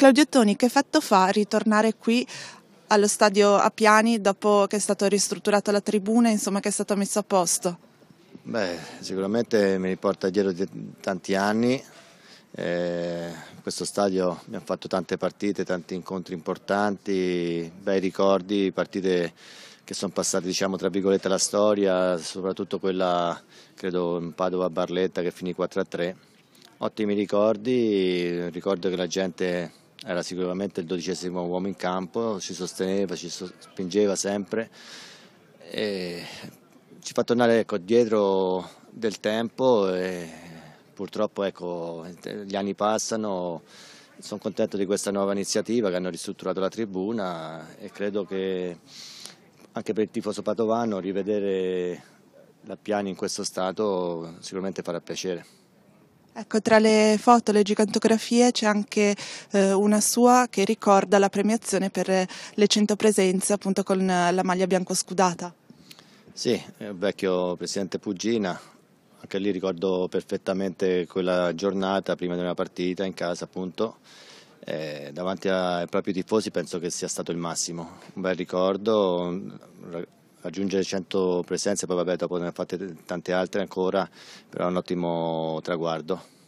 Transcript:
Claudio Toni che effetto fa ritornare qui allo stadio Appiani dopo che è stata ristrutturata la tribuna, insomma che è stato messo a posto? Beh, sicuramente mi riporta dietro di tanti anni. Eh, questo stadio abbiamo fatto tante partite, tanti incontri importanti, bei ricordi, partite che sono passate diciamo tra virgolette la storia, soprattutto quella credo in Padova-Barletta che finì 4-3. Ottimi ricordi, ricordo che la gente era sicuramente il dodicesimo uomo in campo, ci sosteneva, ci spingeva sempre e ci fa tornare ecco, dietro del tempo e purtroppo ecco, gli anni passano, sono contento di questa nuova iniziativa che hanno ristrutturato la tribuna e credo che anche per il tifoso padovano rivedere la Piani in questo stato sicuramente farà piacere. Ecco, tra le foto, e le gigantografie c'è anche eh, una sua che ricorda la premiazione per eh, le 100 presenze appunto con eh, la maglia bianco scudata. Sì, il vecchio presidente Pugina, anche lì ricordo perfettamente quella giornata prima di una partita in casa appunto, eh, davanti ai propri tifosi penso che sia stato il massimo, un bel ricordo, raggiungere 100 presenze, poi vabbè dopo ne ha fatte tante altre ancora, però è un ottimo traguardo.